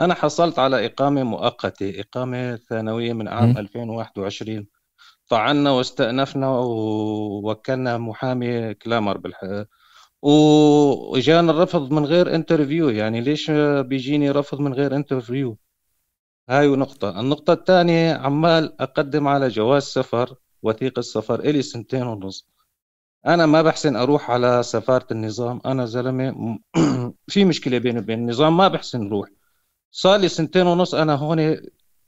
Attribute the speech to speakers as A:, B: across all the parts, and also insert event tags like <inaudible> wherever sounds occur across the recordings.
A: أنا حصلت على إقامة مؤقتة إقامة ثانوية من عام 2021 طعنا واستأنفنا ووكلنا محامي كلامر بالحق واجانا الرفض من غير انترفيو يعني ليش بيجيني رفض من غير انترفيو هاي نقطة النقطة الثانية عمال أقدم على جواز سفر وثيقة سفر إلي سنتين ونص أنا ما بحسن أروح على سفارة النظام أنا زلمة <clears throat> في مشكلة بيني وبين النظام ما بحسن أروح صار لي سنتين ونص انا هون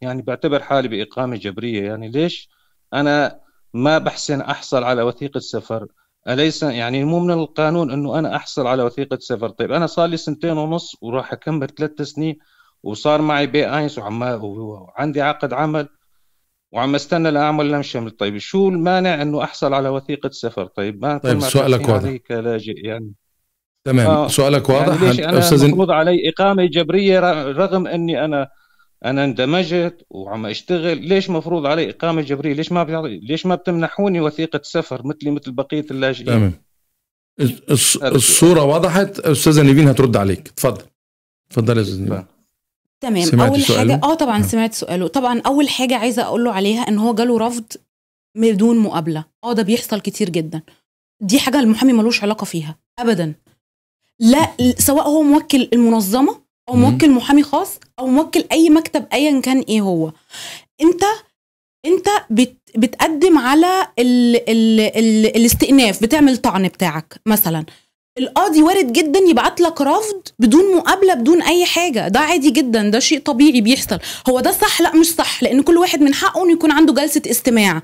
A: يعني بعتبر حالي باقامه جبريه يعني ليش انا ما بحسن احصل على وثيقه سفر اليس يعني مو من القانون انه انا احصل على وثيقه سفر طيب انا صار لي سنتين ونص وراح اكمل ثلاث سنين وصار معي بي اينس وعم وعندي عقد عمل وعم استنى لاعمل لم شمل طيب شو المانع انه احصل على وثيقه سفر طيب ما طيب سؤالك واضح يعني تمام آه. سؤالك واضح يعني ليش انا أستاذ... مفروض علي اقامه جبريه رغم اني انا انا اندمجت وعم اشتغل ليش مفروض علي اقامه جبريه ليش ما بيعطي ليش ما بتمنحوني وثيقه سفر مثلي مثل بقيه اللاجئين تمام الصوره وضحت استاذه نيفين هترد عليك تفضل تفضل يا استاذ نيفين
B: تمام اول حاجه اه طبعا نعم. سمعت سؤاله طبعا اول حاجه عايزه اقول له عليها ان هو جاله رفض بدون مقابله اه ده بيحصل كتير جدا دي حاجه المحامي ملوش علاقه فيها ابدا لا سواء هو موكل المنظمه او موكل محامي خاص او موكل اي مكتب ايا كان ايه هو انت انت بت بتقدم على ال ال ال الاستئناف بتعمل طعن بتاعك مثلا القاضي وارد جدا يبعت لك رفض بدون مقابله بدون اي حاجه ده عادي جدا ده شيء طبيعي بيحصل هو ده صح لا مش صح لان كل واحد من حقه انه يكون عنده جلسه استماع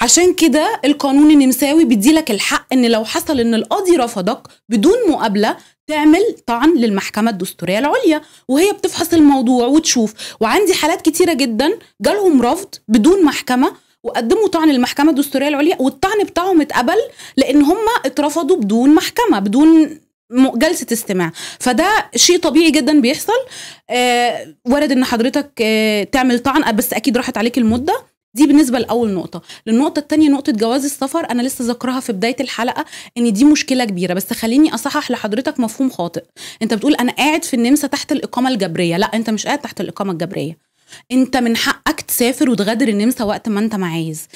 B: عشان كده القانون النمساوي بيديلك الحق ان لو حصل ان القاضي رفضك بدون مقابله تعمل طعن للمحكمة الدستورية العليا وهي بتفحص الموضوع وتشوف وعندي حالات كتيرة جدا جالهم رفض بدون محكمة وقدموا طعن المحكمة الدستورية العليا والطعن بتاعهم اتقبل لأن هم اترفضوا بدون محكمة بدون جلسة استماع فده شيء طبيعي جدا بيحصل آه وارد ان حضرتك آه تعمل طعن بس اكيد راحت عليك المدة دي بالنسبه لاول نقطه للنقطه الثانيه نقطه جواز السفر انا لسه ذكرها في بدايه الحلقه ان دي مشكله كبيره بس خليني اصحح لحضرتك مفهوم خاطئ انت بتقول انا قاعد في النمسا تحت الاقامه الجبريه لا انت مش قاعد تحت الاقامه الجبريه انت من حقك تسافر وتغادر النمسا وقت ما انت ما عايز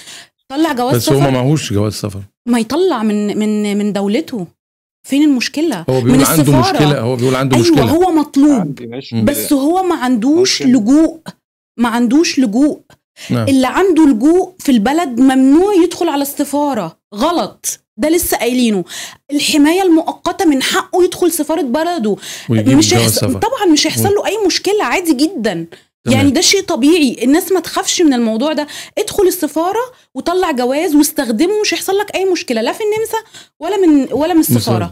B: طلع جواز بس سفر بس هو معهوش جواز سفر ما يطلع من من من دولته فين المشكلة؟ هو بيقول من عنده مشكلة
A: هو بيقول عنده أيوة مشكلة هو
B: مطلوب بس هو ما عندوش لجوء ما عندوش لجوء نعم. اللي عنده لجوء في البلد ممنوع يدخل على السفاره غلط ده لسه قايلينه الحمايه المؤقته من حقه يدخل سفاره بلده مش هيحصل طبعا مش هيحصل له اي مشكله عادي جدا تمام. يعني ده شيء طبيعي الناس ما تخافش من الموضوع ده ادخل السفاره وطلع جواز واستخدمه مش هيحصل لك اي مشكله لا في النمسا ولا من ولا من
A: السفاره